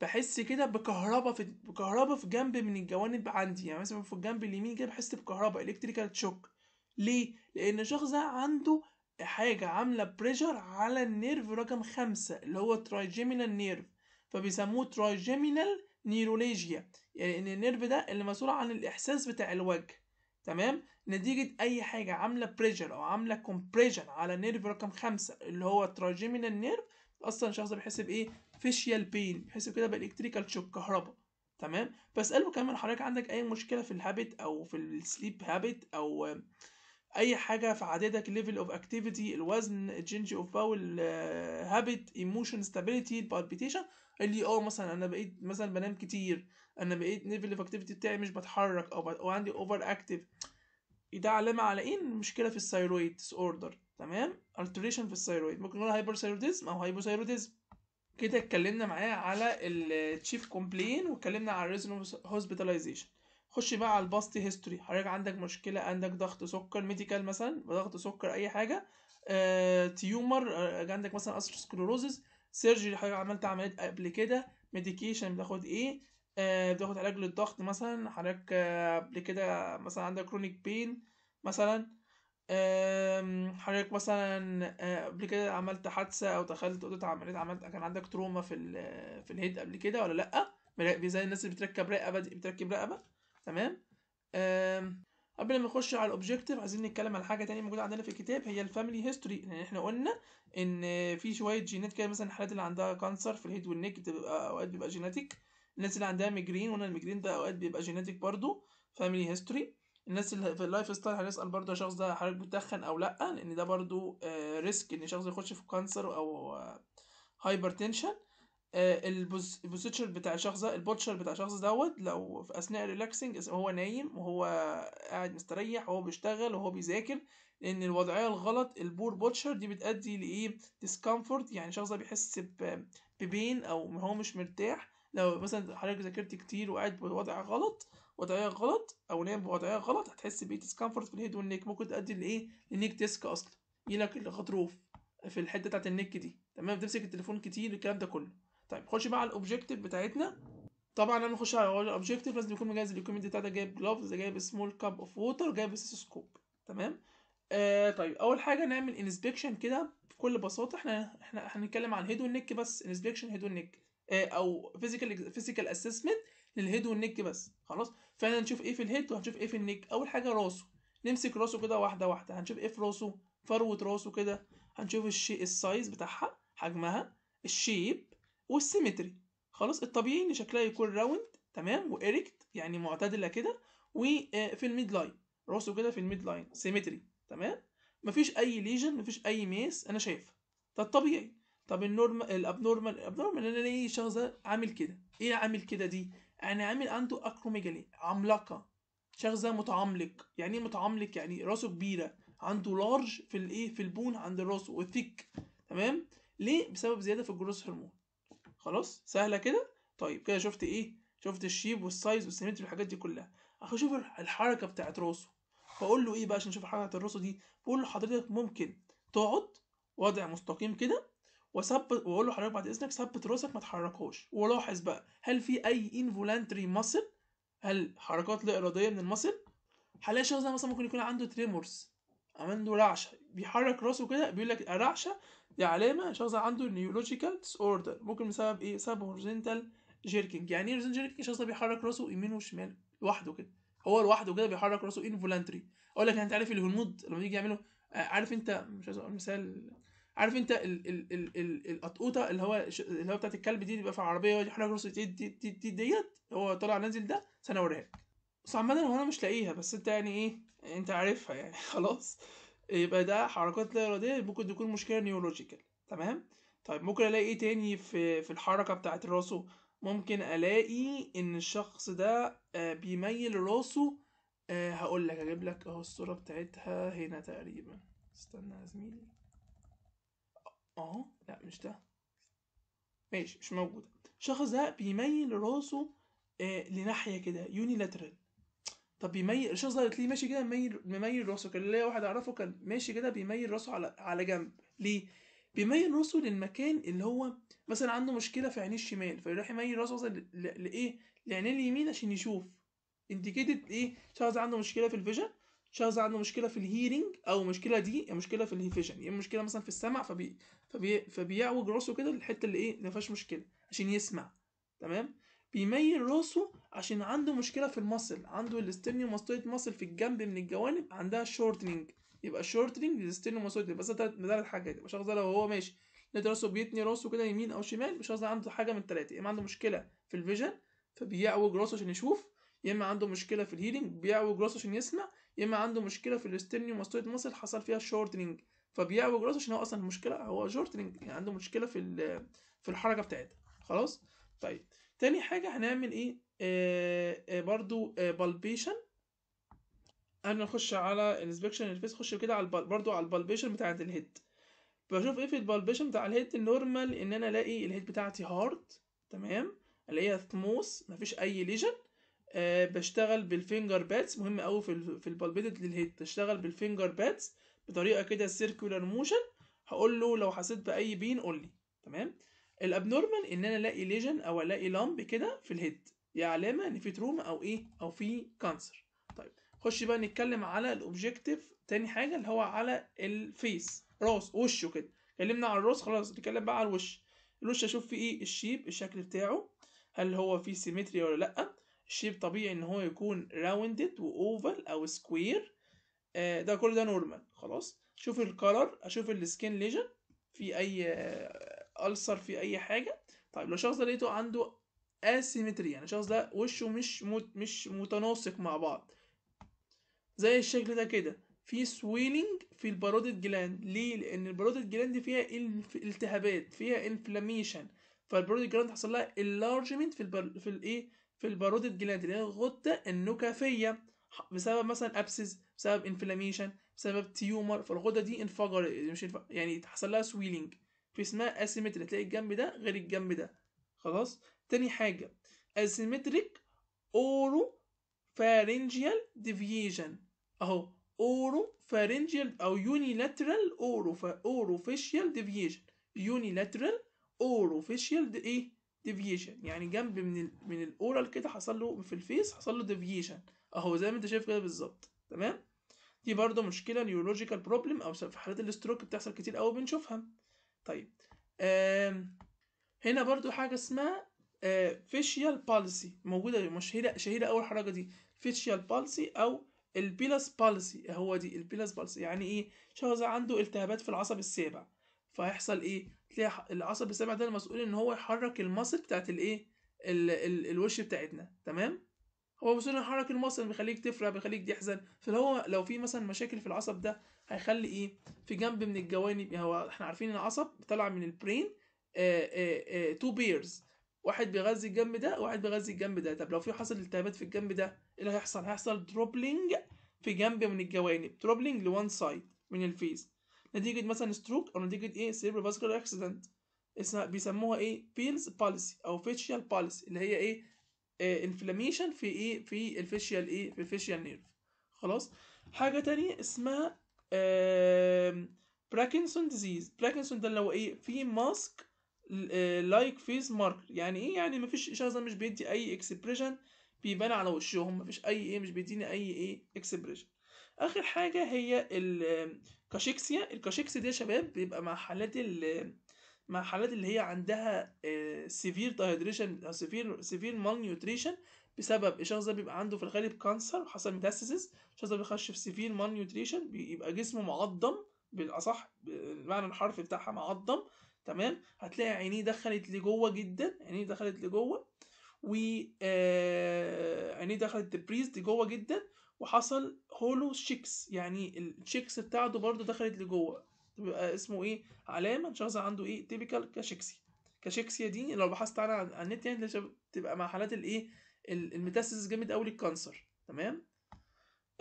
بحس كده بكهرباء في بكهرباء في جنب من الجوانب عندي يعني مثلا في الجنب اليمين كده بحس بكهرباء الكتريكال تشوك ليه لان الشخص ده عنده حاجة عاملة بريشر على النيرف رقم خمسة اللي هو ترايجيمينال نيرف فبيسموه ترايجيمينال نيروليجيا يعني ان النيرف ده اللي مسؤول عن الاحساس بتاع الوجه تمام نتيجة أي حاجة عاملة بريشر أو عاملة كومبريشن على نيرف رقم خمسة اللي هو ترايجيمينال نيرف أصلا الشخص بيحس بإيه؟ فيشيال بين بيحس كده بالإلكتريكال شوك كهرباء تمام بسأله كمان حضرتك عندك أي مشكلة في الهابت أو في السليب هابت أو اي حاجه في عددك ليفل اوف اكتيفيتي الوزن تشينج اوف باول هابت ايموشن ستابيليتي البالبيتيشن قال لي اه مثلا انا بقيت مثلا بنام كتير انا بقيت ليفل اوف اكتيفيتي بتاعي مش بتحرك او, عندي اوفر اكتيف ده علامه على ايه مشكله في الثايرويد ديس اوردر تمام التريشن في الثايرويد ممكن نقول هايبر هايبرثايروديزم او هايبوثايروديزم كده اتكلمنا معاه على التشيف كومبلين آه، واتكلمنا على الريزون هوسبيتاليزيشن خش بقى على الباست هيستوري حضرتك عندك مشكله عندك ضغط سكر ميديكال مثلا ضغط سكر اي حاجه آه، تيومر آه، عندك مثلا اسروسكلوروزز سيرجري حضرتك عملت عمليات قبل كده ميديكيشن بتاخد ايه آه، بتاخد علاج للضغط مثلا حضرتك آه، قبل كده مثلا عندك كرونيك بين مثلا حضرتك مثلا آه، قبل كده عملت حادثه او دخلت اوضه عمليات عملت كان عندك تروما في في الهيد قبل كده ولا لا زي الناس اللي بتركب رقبه دي بتركب رقبه تمام قبل ما نخش على الاوبجيكتيف عايزين نتكلم على حاجه تانية موجوده عندنا في الكتاب هي الفاميلي هيستوري لان يعني احنا قلنا ان في شويه جينات كده مثلا الحالات اللي عندها كانسر في الهيد والنيك بتبقى اوقات بيبقى جيناتيك الناس اللي عندها ميجرين قلنا الميجرين ده اوقات بيبقى جيناتيك برضو فاميلي هيستوري الناس اللي في اللايف ستايل هنسال برضو الشخص ده حضرتك بتدخن او لا لان ده برضو ريسك آه، ان شخص يخش في كانسر او هايبرتنشن آه، آه، البوزيتشر بتاع الشخص ده البوتشر بتاع الشخص دوت لو في اثناء الريلاكسنج هو نايم وهو قاعد مستريح وهو بيشتغل وهو بيذاكر لان الوضعيه الغلط البور بوتشر دي بتؤدي لايه ديسكمفورت يعني الشخص ده بيحس ببين او هو مش مرتاح لو مثلا حضرتك ذاكرت كتير وقاعد بوضع غلط وضعيه غلط او نايم بوضعيه غلط هتحس بايه ديسكمفورت في الهيد والنيك ممكن تؤدي لايه لنيك ديسك اصلا يجيلك الغضروف في الحته بتاعت النك دي تمام بتمسك التليفون كتير الكلام ده كله طيب خش بقى على الاوبجيكتيف بتاعتنا طبعا لما اخش على الاوبجيكتيف لازم يكون مجهز الايكويبمنت بتاعتك جايب جلوفز جايب سمول كاب اوف ووتر جايب سكوب تمام آه طيب اول حاجه نعمل انسبكشن كده بكل بساطه احنا احنا هنتكلم عن هيد والنك بس انسبكشن هيد والنك آه او فيزيكال فيزيكال اسسمنت للهيد والنك بس خلاص فانا نشوف ايه في الهيد وهنشوف ايه في النك اول حاجه راسه نمسك راسه كده واحده واحده هنشوف ايه في راسه فروه راسه كده هنشوف الشيء السايز بتاعها حجمها الشيب والسيمتري خلاص الطبيعي ان شكلها يكون راوند تمام واريكت يعني معتدله كده وفي آه، الميد لاين راسه كده في الميد لاين سيمتري تمام مفيش اي ليجن مفيش اي ميس انا شايفها ده الطبيعي طب النورمال الابنورمال الابنورمال انا ليه شخص عامل كده ايه عامل كده دي يعني عامل عنده اكروميجالي عملاقه شخص متعملق يعني ايه متعملق يعني راسه كبيره عنده لارج في الايه في البون عند راسه وثيك تمام ليه بسبب زياده في الجروس هرمون خلاص سهله كده طيب كده شفت ايه شفت الشيب والسايز والسيمتري والحاجات دي كلها اشوف الحركه بتاعت راسه بقول له ايه بقى عشان اشوف حركه الراس دي بقول له حضرتك ممكن تقعد وضع مستقيم كده وثبت واقول له حضرتك بعد اذنك ثبت راسك ما تحركهاش ولاحظ بقى هل في اي انفولانتري ماسل هل حركات لا اراديه من الماسل هلاقي شخص ده مثلا ممكن يكون عنده تريمورز عنده رعشه بيحرك راسه كده بيقول لك الرعشه دي علامه شخص عنده نيولوجيكال ديس اوردر ممكن بسبب ايه بسبب هورزنتال جيركنج يعني ايه هورزنتال جيركنج الشخص ده بيحرك راسه يمين وشمال لوحده كده هو لوحده كده بيحرك راسه انفولانتري اقول لك يعني انت عارف الهنود لما يجي يعملوا آه، عارف انت مش عايز اقول مثال عارف انت القطقوطه اللي هو اللي هو بتاعت الكلب دي بيبقى في العربيه يقعد يحرك راسه دي دي دي ديت هو طالع نازل ده بس انا لك بس عامه هو انا مش لاقيها بس انت يعني ايه انت عارفها يعني خلاص يبقى ده حركات لا اراديه ممكن تكون مشكله نيولوجيكال تمام طيب ممكن الاقي ايه تاني في في الحركه بتاعه راسه ممكن الاقي ان الشخص ده آه، بيميل راسه آه، هقول لك اجيب لك اهو الصوره بتاعتها هنا تقريبا استنى يا زميلي اهو لا مش ده ماشي مش موجود الشخص ده بيميل راسه آه، لناحيه كده يونيلاترال طب بيميل الشخص ده ليه ماشي كده مميل مميل راسه كان ليا واحد اعرفه كان ماشي كده بيميل راسه على على جنب ليه بيميل راسه للمكان اللي هو مثلا عنده مشكله في عينيه الشمال فيروح يميل راسه مثلا لايه لعينيه اليمين عشان يشوف انديكيتد ايه شخص عنده مشكله في الفيجن شخص عنده مشكله في الهيرنج او مشكله دي مشكله في الفيجن يعني مشكله مثلا في السمع فبي فبي فبيعوج راسه كده للحته اللي ايه ما فيهاش مشكله عشان يسمع تمام بيميل راسه عشان عنده مشكله في المصل عنده الاسترنيو ماستويد مصل في الجنب من الجوانب عندها شورتنينج يبقى شورتنينج للاسترنيو ماستويد ده ثلاث حاجات يبقى شخص ده لو هو ماشي لقيت راسه بيتني راسه كده يمين او شمال مش ده عنده حاجه من الثلاثه يا اما عنده مشكله في الفيجن فبيعوج راسه عشان يشوف يا اما عنده مشكله في الهيلينج بيعوج راسه عشان يسمع يا اما عنده مشكله في الاسترنيو ماستويد مصل حصل فيها شورتنينج فبيعوج راسه عشان هو اصلا المشكله هو شورتنينج يعني عنده مشكله في في الحركه بتاعتها خلاص طيب تاني حاجة هنعمل ايه آه آه برضو آه بالبيشن قبل نخش على الانسبكشن الفيس خش كده على البال برضو على البالبيشن بتاعة الهيد بشوف ايه في البالبيشن بتاع الهيد النورمال ان انا الاقي الهيد بتاعتي هارد تمام الاقيها ثموس مفيش اي ليجن أه بشتغل بالفينجر باتس مهم قوي في في البالبيتد للهيد بشتغل بالفينجر باتس بطريقه كده سيركولار موشن هقول له لو حسيت باي بين قول لي تمام الابنورمال ان انا الاقي ليجن او الاقي لامب كده في الهيد دي علامه ان في تروما او ايه او في كانسر طيب خش بقى نتكلم على الاوبجيكتيف تاني حاجه اللي هو على الفيس راس وشه كده اتكلمنا على الراس خلاص نتكلم بقى على الوش الوش اشوف فيه ايه الشيب الشكل بتاعه هل هو فيه سيمتري ولا لا الشيب طبيعي ان هو يكون راوندد واوفل او سكوير آه، ده كل ده نورمال خلاص شوف الكلر اشوف السكين ليجن في اي ألسر في أي حاجة طيب لو الشخص ده لقيته عنده اسيمتري يعني الشخص ده وشه مش مت... مش متناسق مع بعض زي الشكل ده كده في سويلينج في الباروديد جلاند ليه لان الباروديد جلاند فيها التهابات فيها انفلاميشن فالباروديد جلاند حصل لها انلارجمنت في البر... في الايه في الباروديد جلاند اللي هي الغده النكافيه بسبب مثلا ابسس بسبب انفلاميشن بسبب تيومر فالغده دي انفجرت مش انفجر. يعني حصل لها سويلينج في اسمها اسيمتري هتلاقي الجنب ده غير الجنب ده خلاص تاني حاجه اسيمتريك اورو فارنجيال ديفيجن اهو اورو فارنجيال او يونيلاترال اورو اورو فيشيال ديفيجن يونيلاترال اورو فيشيال ايه ديفيجن يعني جنب من الـ من الاورال كده حصل له في الفيس حصل له ديفيجن اهو زي ما انت شايف كده بالظبط تمام دي برضه مشكله نيورولوجيكال بروبلم او في حالات الاستروك بتحصل كتير قوي بنشوفها طيب هنا برضو حاجة اسمها فيشيال آه، بالسي موجودة مشهورة شهيرة أول حركة دي فيشيال بالسي أو البيلاس بالسي هو دي البيلاس بالسي يعني إيه شخص عنده التهابات في العصب السابع فهيحصل إيه تلاقي العصب السابع ده المسؤول إن هو يحرك المصل بتاعت الإيه ال ال الوش بتاعتنا تمام هو مثلا حرك المصل بيخليك تفرق بيخليك تحزن هو لو في مثلا مشاكل في العصب ده هيخلي ايه في جنب من الجوانب يعني هو احنا عارفين ان العصب طالع من البرين تو آه، بيرز آه، آه، واحد بيغذي الجنب ده وواحد بيغذي الجنب ده طب لو في حصل التهابات في الجنب ده ايه اللي هيحصل هيحصل دروبلينج في جنب من الجوانب دروبلينج لوان سايد من الفيز نتيجه مثلا ستروك او نتيجه ايه سيربرو فاسكولار اكسيدنت بيسموها ايه بيلز بوليسي او فيشيال بوليسي اللي هي ايه انفلاميشن آه، في ايه في الفيشيال ايه في الفيشيال نيرف خلاص حاجه تانية اسمها براكنسون ديزيز براكنسون ده اللي هو ايه في ماسك لايك فيس ماركر يعني ايه يعني مفيش شخص مش بيدي اي اكسبريشن بيبان على وشهم مفيش اي ايه مش بيديني اي ايه اكسبريشن اخر حاجه هي الكاشيكسيا الكاشيكسيا دي يا شباب بيبقى مع حالات ال مع حالات اللي هي عندها سيفير آه، دايهيدريشن او سيفير سيفير مال نيوتريشن بسبب الشخص ده بيبقى عنده في الغالب كانسر وحصل ميتاستاسيس الشخص ده بيخش في سيفير مال نيوتريشن بيبقى جسمه معضم بالاصح بالمعنى الحرفي بتاعها معضم تمام هتلاقي عينيه دخلت لجوه جدا عينيه دخلت لجوه و آه، عينيه دخلت دبريز لجوه جدا وحصل هولو شيكس يعني الشيكس بتاعته برضه دخلت لجوه بيبقى آه، اسمه ايه علامه شخص عنده ايه تيبيكال كاشيكسيا كاشكسيا دي لو بحثت عنها على النت يعني بتبقى مع حالات الايه الميتاسيس جامد قوي للكانسر تمام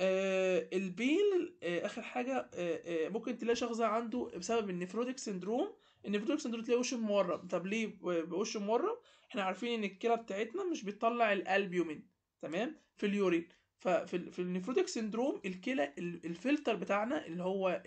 آه البيل آه اخر حاجه آه آه ممكن تلاقي شخص عنده بسبب النيفروتيك سندروم النيفروتيك سندروم تلاقي وشه مورم طب ليه بوشه مورم احنا عارفين ان الكلى بتاعتنا مش بتطلع الالبيومين تمام في اليورين ففي في سندروم الكلى الفلتر بتاعنا اللي هو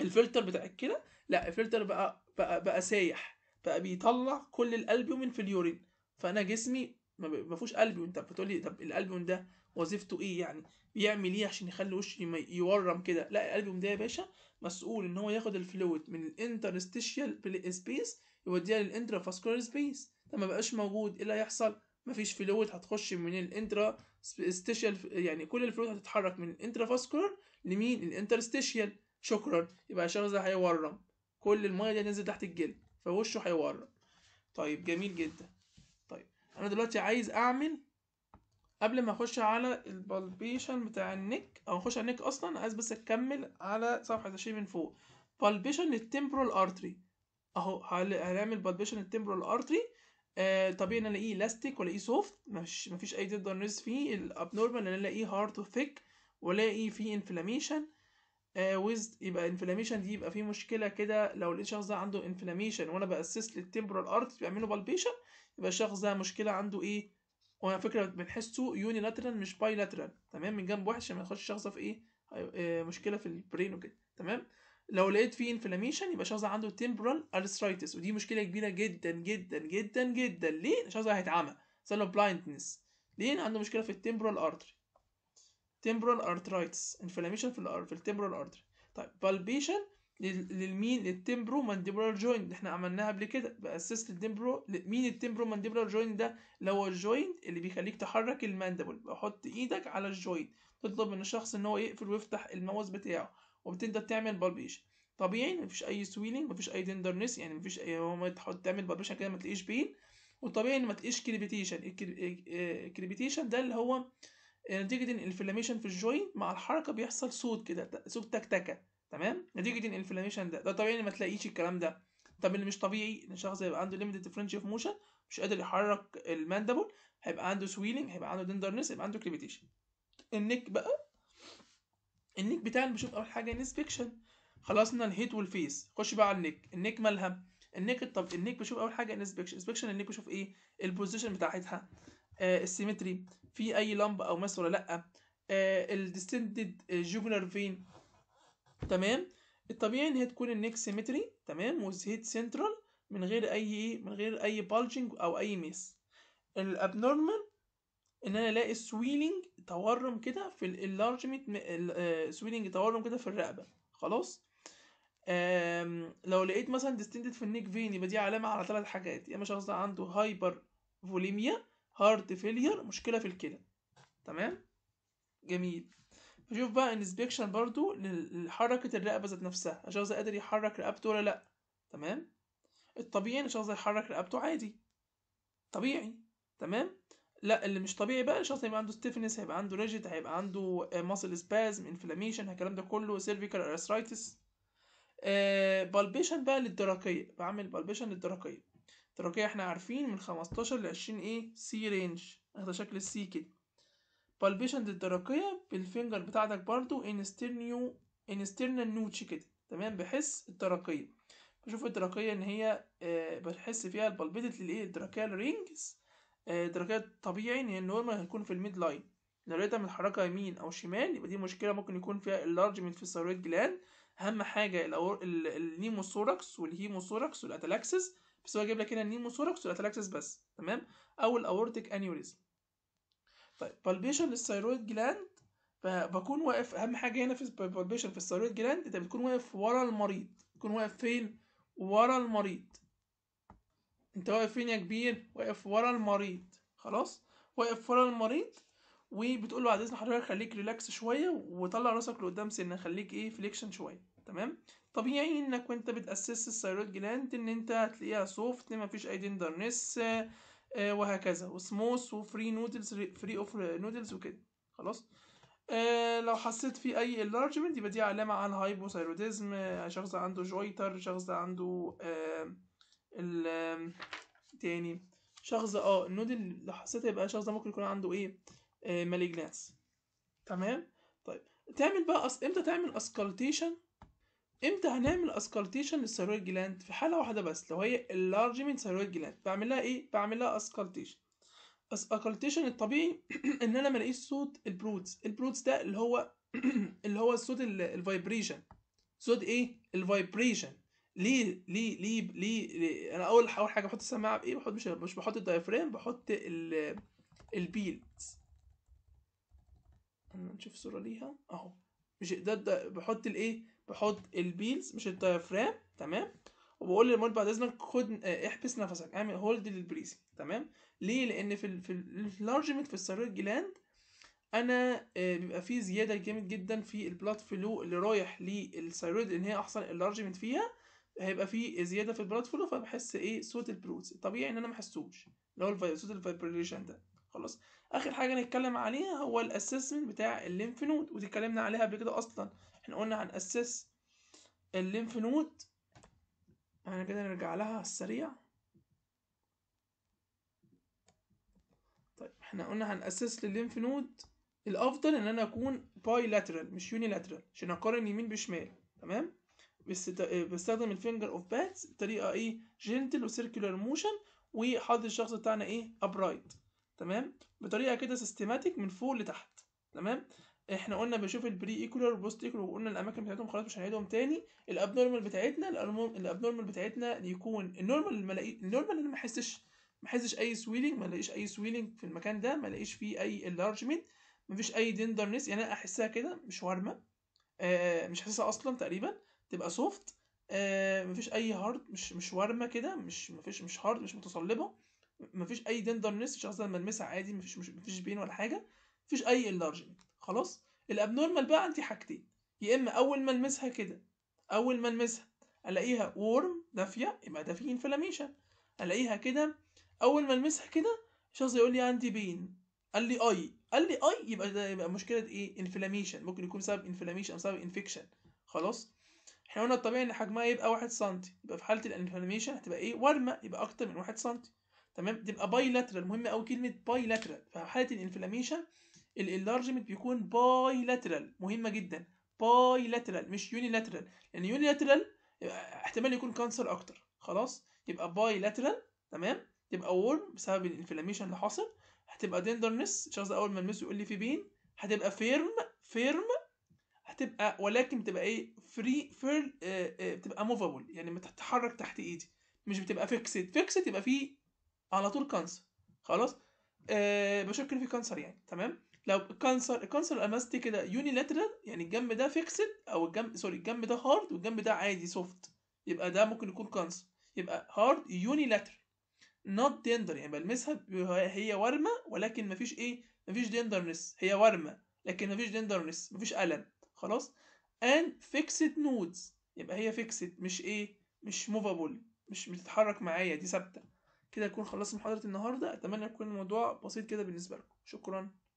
الفلتر بتاع كده لا الفلتر بقى بقى بقى سايح بقى بيطلع كل الالبيومين في اليورين فانا جسمي ما فيهوش البيومين طب بتقول لي طب الالبيوم ده وظيفته ايه يعني بيعمل ايه عشان يخلي وشي يورم كده لا الالبيوم ده يا باشا مسؤول ان هو ياخد الفلويد من الانترستيشيال سبيس يوديها للانترا فاسكولار سبيس ده ما بقاش موجود ايه اللي هيحصل مفيش فلويد هتخش من الانترا ستيشيال يعني كل الفلويد هتتحرك من الانترا فاسكولار لمين الانترستيشيال شكرا يبقى الشخص ده هيورم كل الميه دي هتنزل تحت الجلد فوشه هيورم طيب جميل جدا طيب انا دلوقتي عايز اعمل قبل ما اخش على البالبيشن بتاع النك او اخش على النك اصلا عايز بس اكمل على صفحه الشيء من فوق بالبيشن التمبرال ارتري اهو هنعمل بالبيشن التمبرال ارتري آه طبيعي ان انا الاقيه لاستيك والاقيه سوفت مش مفيش اي تقدر نرس فيه الابنورمال ان انا الاقيه هارد وثيك والاقي فيه انفلاميشن ويز آه، يبقى انفلاميشن دي يبقى فيه مشكله كده لو لقيت الشخص ده عنده انفلاميشن وانا باسس للتمبرال ارت بيعملوا بالبيشن يبقى الشخص ده مشكله عنده ايه على فكره بنحسه يوني لاترال مش باي لاترال تمام من جنب واحد عشان ما يخش الشخص في ايه آه، آه، مشكله في البرين وكده تمام لو لقيت فيه انفلاميشن يبقى الشخص ده عنده تمبرال ارثرايتس ودي مشكله كبيره جدا جدا جدا جدا ليه الشخص ده هيتعمى سله بلايندنس ليه عنده مشكله في التمبرال ارتري تمبرال ارترايتس انفلاميشن في الار في التمبرال ارتري طيب بالبيشن للمين للتمبرو مانديبولار جوينت اللي احنا عملناها قبل كده باسست التمبرو مين التمبرو مانديبولار جوينت ده اللي هو الجوينت اللي بيخليك تحرك الماندبل بحط ايدك على الجوينت تطلب من الشخص ان هو يقفل ويفتح الماوس بتاعه وبتبدا تعمل بالبيشن طبيعي مفيش اي سويلينج مفيش اي تندرنس يعني مفيش اي هو ما تحط تعمل بالبيشن كده ما تلاقيش بين وطبيعي ان ما تلاقيش كريبيتيشن الكريبيتيشن آه، ده اللي هو نتيجة الانفلاميشن في الجوينت مع الحركة بيحصل صوت كده صوت تكتكة تمام نتيجة الانفلاميشن ده ده طبيعي ما تلاقيش الكلام ده طب اللي مش طبيعي ان الشخص يبقى عنده ليميتد فرنش اوف موشن مش قادر يحرك الماندبل هيبقى عنده سويلنج هيبقى عنده دندرنس هيبقى عنده كريبيتيشن النك بقى النك بتاعنا بنشوف اول حاجه انسبكشن خلصنا الهيت والفيس خش بقى على النك النك مالها النك طب النك بشوف اول حاجه انسبكشن انسبكشن النك بشوف ايه البوزيشن بتاعتها آه السيمتري في اي لمبه او ماس ولا لا آه، الديستندد جوجلر آه، فين تمام الطبيعي ان هي تكون النيك سيمتري تمام والزهيد سنترال من غير اي إيه؟ من غير اي بالجنج او اي ميس الابنورمال ان انا الاقي سويلينج تورم كده في اللارجمنت آه، سويلينج تورم كده في الرقبه خلاص لو لقيت مثلا ديستندد في النيك فين يبقى دي علامه على ثلاث حاجات يا اما شخص ده عنده هايبر فوليميا هارت فيلير مشكلة في الكلى تمام جميل نشوف بقى انسبكشن برضو لحركة الرقبة ذات نفسها الشخص قادر يحرك رقبته ولا لأ تمام الطبيعي ان الشخص يحرك رقبته عادي طبيعي تمام لا اللي مش طبيعي بقى الشخص هيبقى عنده ستيفنس هيبقى عنده ريجيد هيبقى عنده ماسل سبازم انفلاميشن الكلام ده كله سيرفيكال ارثرايتس آه بالبيشن بقى للدرقيه بعمل بالبيشن للدرقيه التراكية احنا عارفين من خمستاشر لعشرين ايه سي رينج هذا شكل السي كده بالبيشن التراكية بالفينجر بتاعتك برضو انسترنيو انسترنا نوتش كده تمام بحس التراكية بشوف التراكية ان هي آه، بحس فيها البالبيتت للايه التراكيال رينجز آه الطبيعي طبيعي ان هي النورمال هتكون في الميد لاين لو لقيتها متحركة يمين أو شمال يبقى دي مشكلة ممكن يكون فيها enlargement في الثيرويد جلاند أهم حاجة النيموثوركس والهيموثوركس والأتالاكسس بس هو جايب لك هنا سوركس والاتلاكسس بس تمام او الاورتيك انيوريزم طيب بالبيشن للثيرويد جلاند فبكون واقف اهم حاجه هنا في بالبيشن في الثيرويد جلاند انت بتكون واقف ورا المريض بتكون واقف فين ورا المريض انت واقف فين يا كبير واقف ورا المريض خلاص واقف ورا المريض وبتقول له عايزين حضرتك خليك ريلاكس شويه وطلع راسك لقدام سنه خليك ايه فليكشن شويه تمام طبيعي انك وانت بتأسس الثايرويد جلاند ان انت هتلاقيها سوفت مفيش اي تندرنس آه، وهكذا وسموس وفري نودلز فري اوف نودلز وكده خلاص آه لو حسيت في اي انلارجمنت يبقى دي علامه على هايبوثايروديزم آه شخص عنده جويتر شخص عنده آه ال تاني شخص اه النودل لو حسيت يبقى شخص ده ممكن يكون عنده ايه ماليجنانس آه، تمام طيب تعمل بقى أس... امتى تعمل اسكالتيشن امتى هنعمل اسكالتيشن للثيرويد جلاند في حاله واحده بس لو هي اللارج من ثيرويد جلاند بعمل لها ايه بعمل لها اسكالتيشن اسكالتيشن الطبيعي ان انا ما صوت البروتس البروتس ده اللي هو اللي هو الصوت الفايبريشن صوت ايه الفايبريشن ليه ليه ليه ليه انا اول اول حاجه بحط السماعه بايه بحط مش مش بحط الدايفرام بحط البيلز نشوف صوره ليها اهو مش ده, ده بحط الايه بحط البيلز مش الدايفرام تمام وبقول للمولد بعد اذنك خد آه، احبس نفسك اعمل هولد للبريسنج تمام ليه لان في في الانلارجمنت في السرير جلاند انا آه، بيبقى فيه زياده جامد جدا في البلاد فلو اللي رايح للثايرويد لان هي احسن انلارجمنت فيها هيبقى فيه زياده في البلاد فلو فبحس ايه صوت البروتس الطبيعي ان انا ما احسوش اللي هو صوت الفايبريشن ده خلاص اخر حاجه نتكلم عليها هو الاسسمنت بتاع الليمف نود ودي اتكلمنا عليها قبل كده اصلا احنا قلنا هنأسس الليمف نود احنا كده نرجع لها على السريع طيب احنا قلنا هنأسس للليمف نود الافضل ان انا اكون باي لاترال مش يوني لاترال عشان اقارن يمين بشمال تمام بس بستخدم الفينجر اوف باتس بطريقه ايه جنتل وسيركولار موشن وحاطط الشخص بتاعنا ايه ابرايت تمام بطريقه كده سيستماتيك من فوق لتحت تمام احنا قلنا بنشوف البري ايكولر والبوست ايكولر وقلنا الاماكن بتاعتهم خلاص مش هنعيدهم تاني الابنورمال بتاعتنا الابنورمال بتاعتنا يكون النورمال ما النورمال انا ما احسش ما احسش اي سويلنج ما الاقيش اي سويلنج في المكان ده ما الاقيش فيه اي انلارجمنت ما فيش اي دندرنس يعني انا احسها كده مش وارمه آه مش حاسسها اصلا تقريبا تبقى سوفت آه مفيش اي هارد مش مش وارمه كده مش مفيش مش هارد مش متصلبه مفيش اي دندرنس مش اصلا ملمسها عادي مفيش مش مفيش بين ولا حاجه مفيش اي انلارجمنت خلاص الابنورمال بقى عندي حاجتين يا اما اول ما المسها كده اول ما المسها الاقيها وورم دافيه يبقى ده في انفلاميشن الاقيها كده اول ما المسها كده شخص يقول لي عندي بين قال لي اي قال لي اي يبقى ده يبقى مشكله ايه انفلاميشن ممكن يكون سبب انفلاميشن او سبب انفكشن خلاص احنا قلنا الطبيعي ان حجمها يبقى 1 سم يبقى في حاله الانفلاميشن هتبقى ايه ورمه يبقى اكتر من 1 سم تمام تبقى باي لاترال مهم قوي كلمه لاترال في حاله الانفلاميشن الانلارجمنت بيكون باي لاترال مهمه جدا باي لاترال مش يوني لاترال لان يوني لاترال احتمال يكون كانسر اكتر خلاص يبقى باي لاترال تمام تبقى وورم بسبب الانفلاميشن اللي حاصل هتبقى دندرنس الشخص ده اول ما المس يقول لي في بين هتبقى فيرم فيرم هتبقى ولكن بتبقى ايه فري فير اه اه بتبقى موفابل يعني بتتحرك تحت ايدي مش بتبقى فيكسد فيكسد يبقى فيه على طول كانسر خلاص أه بشكل في كانسر يعني تمام لو كانسر كانسر اماستي كده يوني لاترال يعني الجنب ده فيكسد او الجنب سوري الجنب ده هارد والجنب ده عادي سوفت يبقى ده ممكن يكون كانسر يبقى هارد يوني لاترال نوت تندر يعني بلمسها هي ورمه ولكن مفيش ايه مفيش دندرنس هي ورمه لكن مفيش دندرنس مفيش الم خلاص ان فيكسد نودز يبقى هي فيكسد مش ايه مش موفابل مش بتتحرك معايا دي ثابته كده اكون خلصت محاضره النهارده اتمنى يكون الموضوع بسيط كده بالنسبه لكم شكرا